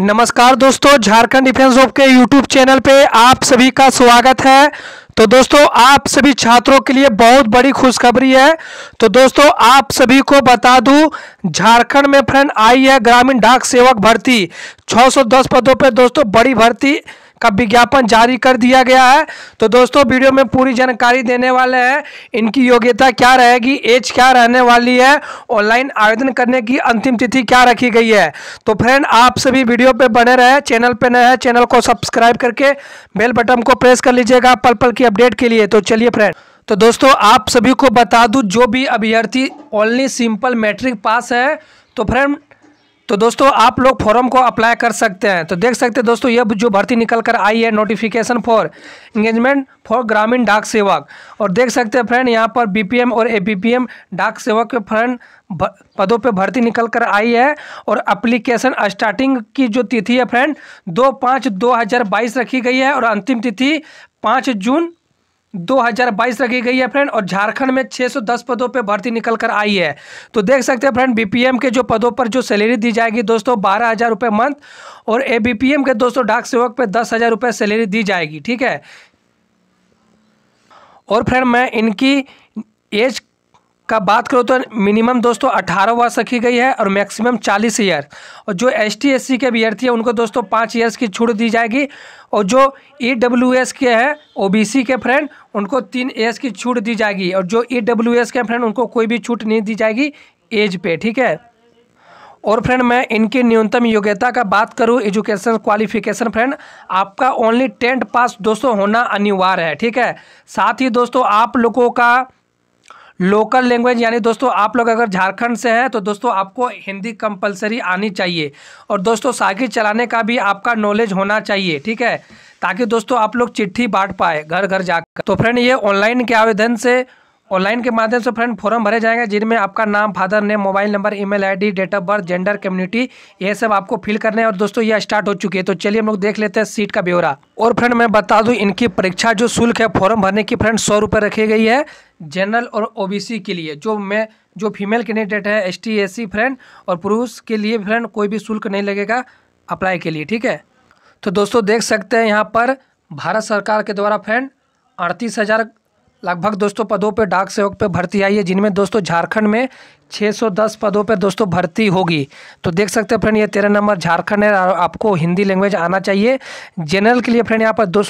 नमस्कार दोस्तों Jharkhand defence of के यूट्यूब चैनल पे आप सभी का स्वागत है तो दोस्तों आप सभी छात्रों के लिए बहुत बड़ी खुशखबरी है तो दोस्तों आप सभी को बता दूं झारखंड में फ्रेंड आई है ग्रामीण डाक सेवक भर्ती 610 पदों पे दोस्तों बड़ी भर्ती का विज्ञापन जारी कर दिया गया है तो दोस्तों वीडियो में पूरी जानकारी देने वाले हैं इनकी योग्यता क्या रहेगी एज क्या रहने वाली है ऑनलाइन आवेदन करने की अंतिम तिथि क्या रखी गई है तो फ्रेंड आप सभी वीडियो पे बने रहे चैनल पे नए हैं चैनल को सब्सक्राइब करके बेल बटन को प्रेस कर लीजिएगा पल पल की अपडेट के लिए तो चलिए फ्रेंड तो दोस्तों आप सभी को बता दूँ जो भी अभ्यर्थी ओनली सिंपल मैट्रिक पास है तो फ्रेंड तो दोस्तों आप लोग फॉर्म को अप्लाई कर सकते हैं तो देख सकते हैं दोस्तों ये जो भर्ती निकल कर आई है नोटिफिकेशन फॉर इंगेजमेंट फॉर ग्रामीण डाक सेवक और देख सकते हैं फ्रेंड यहाँ पर बीपीएम और एबीपीएम डाक सेवक के फ्रेंड पदों पे भर्ती निकल कर आई है और अप्लीकेशन स्टार्टिंग की जो तिथि है फ्रेंड दो पाँच दो हज़ार बाईस रखी गई है और अंतिम तिथि पाँच जून 2022 रखी गई है फ्रेंड और झारखंड में 610 पदों पे भर्ती निकल कर आई है तो देख सकते हैं फ्रेंड बीपीएम के जो पदों पर जो सैलरी दी जाएगी दोस्तों बारह हज़ार रुपए मंथ और ए के दोस्तों डाक सेवक पे दस हज़ार रुपए सैलरी दी जाएगी ठीक है और फ्रेंड मैं इनकी एज का बात करो तो मिनिमम दोस्तों अठारह वर्ष रखी गई है और मैक्सिमम चालीस ईयर और जो एस टी एस के अभ्यर्थी हैं उनको दोस्तों पाँच ईयर्स की छूट दी जाएगी और जो ई e के हैं ओ के फ्रेंड उनको तीन ईयर्स की छूट दी जाएगी और जो ई e के फ्रेंड उनको कोई भी छूट नहीं दी जाएगी एज पे ठीक है और फ्रेंड मैं इनकी न्यूनतम योग्यता का बात करूं एजुकेशन क्वालिफिकेशन फ्रेंड आपका ओनली टेंथ पास दोस्तों होना अनिवार्य है ठीक है साथ ही दोस्तों आप लोगों का लोकल लैंग्वेज यानी दोस्तों आप लोग अगर झारखंड से हैं तो दोस्तों आपको हिंदी कंपलसरी आनी चाहिए और दोस्तों साइकिल चलाने का भी आपका नॉलेज होना चाहिए ठीक है ताकि दोस्तों आप लोग चिट्ठी बांट पाए घर घर जाकर तो फ्रेंड ये ऑनलाइन के आवेदन से ऑनलाइन के माध्यम से फ्रेंड फॉर्म भरे जाएंगे जिनमें आपका नाम father name mobile number email ID date of birth gender community ये सब आपको फिल करने और दोस्तों ये स्टार्ट हो चुकी है तो चलिए हम लोग देख लेते हैं सीट का ब्यौरा और फ्रेंड मैं बता दूं इनकी परीक्षा जो शुल्क है फॉर्म भरने की फ्रेंड सौ रुपये रखी गई है जनरल और ओबीसी के लिए जो मैं जो फीमेल कैंडिडेट है एस टी फ्रेंड और पुरुष के लिए फ्रेंड कोई भी शुल्क नहीं लगेगा अप्लाई के लिए ठीक है तो दोस्तों देख सकते हैं यहाँ पर भारत सरकार के द्वारा फ्रेंड अड़तीस हज़ार लगभग दोस्तों पदों पर डाक सेवक पर भर्ती आई है जिनमें दोस्तों झारखंड में 610 पदों पर दोस्तों भर्ती होगी तो देख सकते हैं फ्रेंड ये तेरह नंबर झारखंड है आपको हिंदी लैंग्वेज आना चाहिए जनरल के लिए फ्रेंड यहाँ पर दो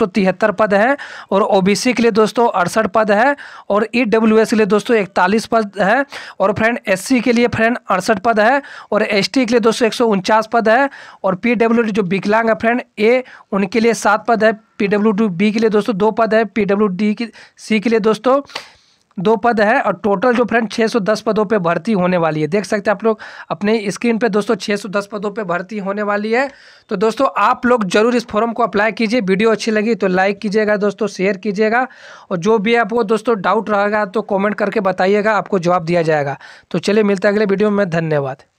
पद हैं और ओबीसी के लिए दोस्तों अड़सठ पद है और ई e के लिए दोस्तों इकतालीस पद है और फ्रेंड एस के लिए फ्रेंड अड़सठ पद है और एस के लिए दोस्तों एक पद है और पी जो विकलांग है फ्रेंड ए उनके लिए सात पद है पी डब्ल्यू टू बी के लिए दोस्तों दो पद है पी डब्ल्यू डी की सी के लिए दोस्तों दो पद है और टोटल जो फ्रेंड 610 पदों पे भर्ती होने वाली है देख सकते हैं आप लोग अपने स्क्रीन पे दोस्तों 610 पदों पे भर्ती होने वाली है तो दोस्तों आप लोग जरूर इस फॉर्म को अप्लाई कीजिए वीडियो अच्छी लगी तो लाइक कीजिएगा दोस्तों शेयर कीजिएगा और जो भी आपको दोस्तों डाउट रहेगा तो कॉमेंट करके बताइएगा आपको जवाब दिया जाएगा तो चलिए मिलते अगले वीडियो में धन्यवाद